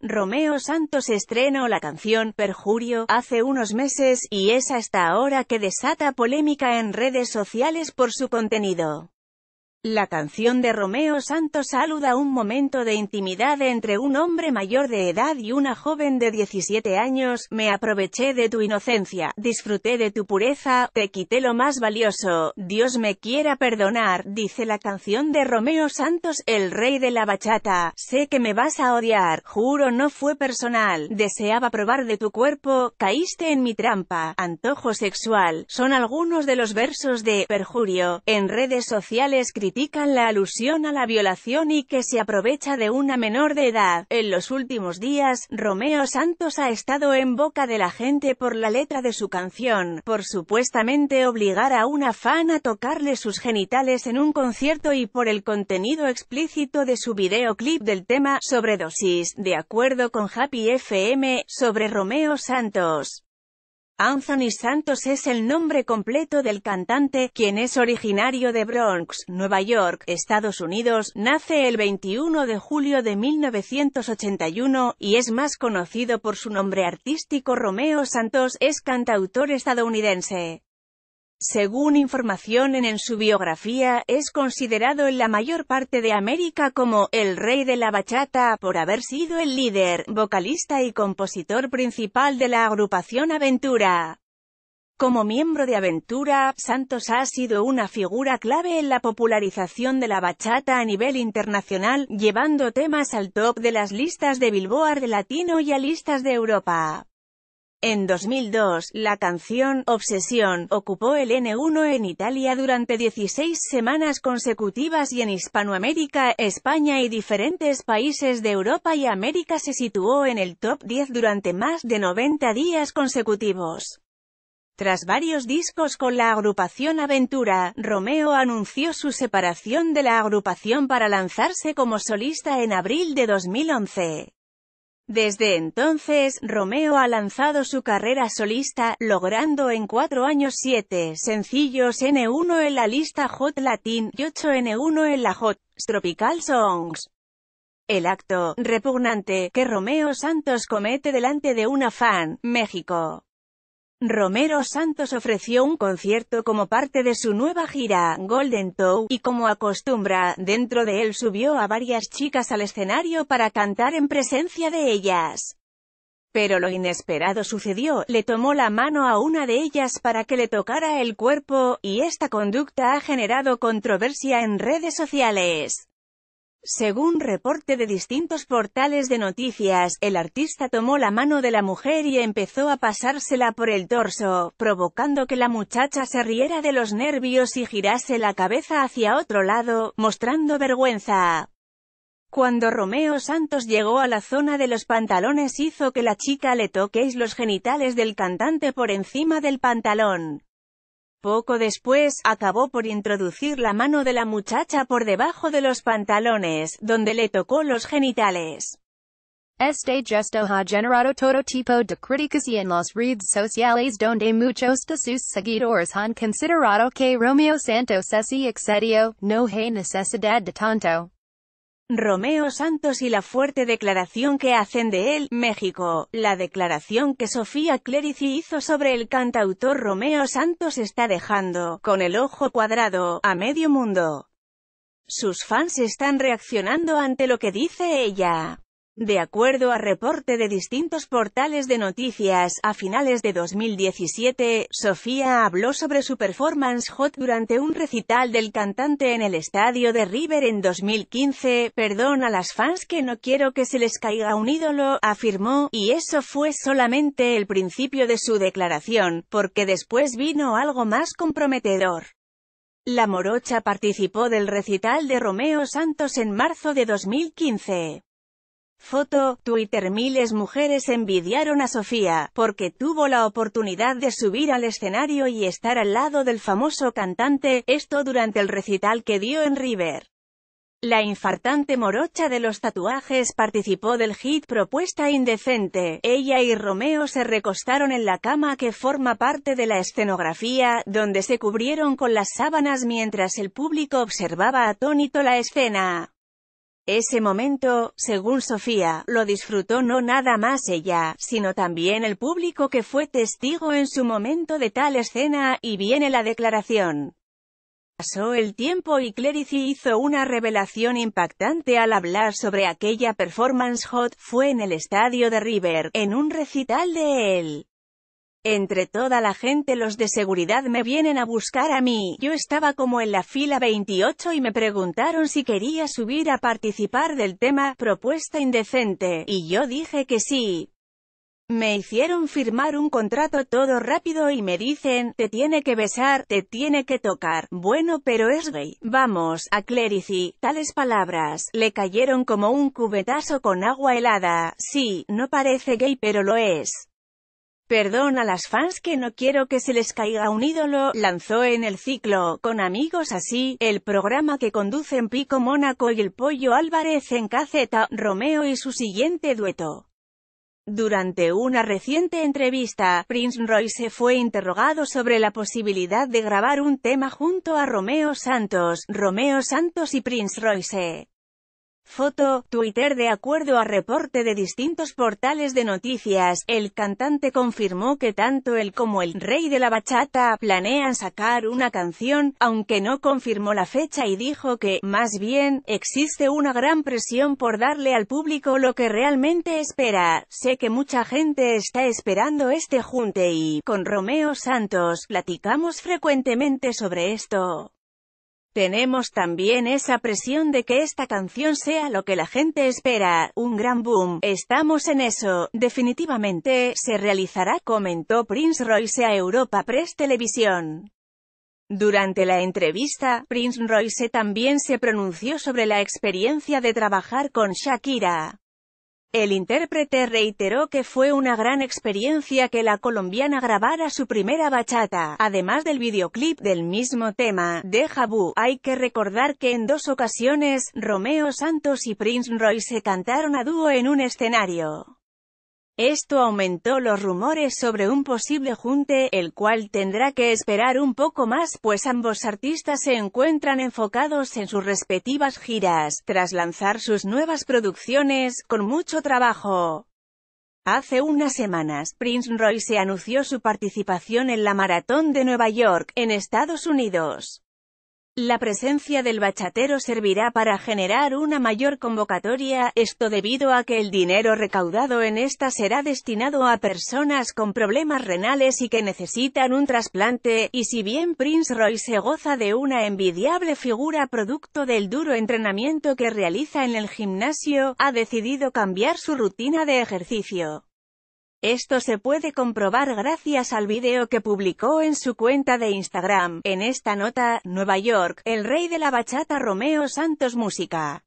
Romeo Santos estrenó la canción Perjurio hace unos meses, y es hasta ahora que desata polémica en redes sociales por su contenido. La canción de Romeo Santos saluda un momento de intimidad entre un hombre mayor de edad y una joven de 17 años, me aproveché de tu inocencia, disfruté de tu pureza, te quité lo más valioso, Dios me quiera perdonar, dice la canción de Romeo Santos, el rey de la bachata, sé que me vas a odiar, juro no fue personal, deseaba probar de tu cuerpo, caíste en mi trampa, antojo sexual, son algunos de los versos de Perjurio, en redes sociales critican la alusión a la violación y que se aprovecha de una menor de edad. En los últimos días, Romeo Santos ha estado en boca de la gente por la letra de su canción, por supuestamente obligar a una fan a tocarle sus genitales en un concierto y por el contenido explícito de su videoclip del tema, Sobredosis, de acuerdo con Happy FM, sobre Romeo Santos. Anthony Santos es el nombre completo del cantante, quien es originario de Bronx, Nueva York, Estados Unidos, nace el 21 de julio de 1981, y es más conocido por su nombre artístico Romeo Santos, es cantautor estadounidense. Según información en, su biografía, es considerado en la mayor parte de América como «el rey de la bachata» por haber sido el líder, vocalista y compositor principal de la agrupación Aventura. Como miembro de Aventura, Santos ha sido una figura clave en la popularización de la bachata a nivel internacional, llevando temas al top de las listas de Billboard latino y a listas de Europa. En 2002, la canción Obsesión ocupó el N1 en Italia durante 16 semanas consecutivas y en Hispanoamérica, España y diferentes países de Europa y América se situó en el top 10 durante más de 90 días consecutivos. Tras varios discos con la agrupación Aventura, Romeo anunció su separación de la agrupación para lanzarse como solista en abril de 2011. Desde entonces, Romeo ha lanzado su carrera solista, logrando en cuatro años siete sencillos N1 en la lista Hot Latin y 8 N1 en la Hot Tropical Songs. El acto repugnante que Romeo Santos comete delante de una fan, México. Romero Santos ofreció un concierto como parte de su nueva gira, Golden Toe, y como acostumbra, dentro de él subió a varias chicas al escenario para cantar en presencia de ellas. Pero lo inesperado sucedió, le tomó la mano a una de ellas para que le tocara el cuerpo, y esta conducta ha generado controversia en redes sociales. Según reporte de distintos portales de noticias, el artista tomó la mano de la mujer y empezó a pasársela por el torso, provocando que la muchacha se riera de los nervios y girase la cabeza hacia otro lado, mostrando vergüenza. Cuando Romeo Santos llegó a la zona de los pantalones hizo que la chica le toquéis los genitales del cantante por encima del pantalón. Poco después, acabó por introducir la mano de la muchacha por debajo de los pantalones, donde le tocó los genitales. Este gesto ha generado todo tipo de críticas y en las redes sociales donde muchos de sus seguidores han considerado que Romeo Santos es excedio, no hay necesidad de tanto. Romeo Santos y la fuerte declaración que hacen de él, México. La declaración que Sofía Clerici hizo sobre el cantautor Romeo Santos está dejando, con el ojo cuadrado, a medio mundo. Sus fans están reaccionando ante lo que dice ella. De acuerdo a reporte de distintos portales de noticias, a finales de 2017, Sofía habló sobre su performance hot durante un recital del cantante en el estadio de River en 2015, perdón a las fans que no quiero que se les caiga un ídolo, afirmó, y eso fue solamente el principio de su declaración, porque después vino algo más comprometedor. La morocha participó del recital de Romeo Santos en marzo de 2015. Foto, Twitter Miles mujeres envidiaron a Sofía, porque tuvo la oportunidad de subir al escenario y estar al lado del famoso cantante, esto durante el recital que dio en River. La infartante morocha de los tatuajes participó del hit Propuesta Indecente. Ella y Romeo se recostaron en la cama que forma parte de la escenografía, donde se cubrieron con las sábanas mientras el público observaba atónito la escena. Ese momento, según Sofía, lo disfrutó no nada más ella, sino también el público que fue testigo en su momento de tal escena, y viene la declaración. Pasó el tiempo y Clerici hizo una revelación impactante al hablar sobre aquella performance hot, fue en el estadio de River, en un recital de él. Entre toda la gente los de seguridad me vienen a buscar a mí. Yo estaba como en la fila 28 y me preguntaron si quería subir a participar del tema, propuesta indecente, y yo dije que sí. Me hicieron firmar un contrato todo rápido y me dicen, te tiene que besar, te tiene que tocar, bueno pero es gay, vamos, a Clerici, tales palabras, le cayeron como un cubetazo con agua helada, sí, no parece gay pero lo es. Perdón a las fans que no quiero que se les caiga un ídolo, lanzó en el ciclo, con amigos así, el programa que conducen Pico Mónaco y el Pollo Álvarez en Caceta, Romeo y su siguiente dueto. Durante una reciente entrevista, Prince Royce fue interrogado sobre la posibilidad de grabar un tema junto a Romeo Santos, Romeo Santos y Prince Royce. Foto, Twitter De acuerdo a reporte de distintos portales de noticias, el cantante confirmó que tanto él como el rey de la bachata planean sacar una canción, aunque no confirmó la fecha y dijo que, más bien, existe una gran presión por darle al público lo que realmente espera. Sé que mucha gente está esperando este junte y, con Romeo Santos, platicamos frecuentemente sobre esto. Tenemos también esa presión de que esta canción sea lo que la gente espera, un gran boom, estamos en eso, definitivamente, se realizará comentó Prince Royce a Europa Press Televisión. Durante la entrevista, Prince Royce también se pronunció sobre la experiencia de trabajar con Shakira. El intérprete reiteró que fue una gran experiencia que la colombiana grabara su primera bachata, además del videoclip del mismo tema, de Hay que recordar que en dos ocasiones, Romeo Santos y Prince Roy se cantaron a dúo en un escenario. Esto aumentó los rumores sobre un posible junte, el cual tendrá que esperar un poco más pues ambos artistas se encuentran enfocados en sus respectivas giras, tras lanzar sus nuevas producciones, con mucho trabajo. Hace unas semanas, Prince Roy se anunció su participación en la Maratón de Nueva York, en Estados Unidos. La presencia del bachatero servirá para generar una mayor convocatoria, esto debido a que el dinero recaudado en esta será destinado a personas con problemas renales y que necesitan un trasplante, y si bien Prince Roy se goza de una envidiable figura producto del duro entrenamiento que realiza en el gimnasio, ha decidido cambiar su rutina de ejercicio. Esto se puede comprobar gracias al video que publicó en su cuenta de Instagram. En esta nota, Nueva York, el rey de la bachata Romeo Santos Música.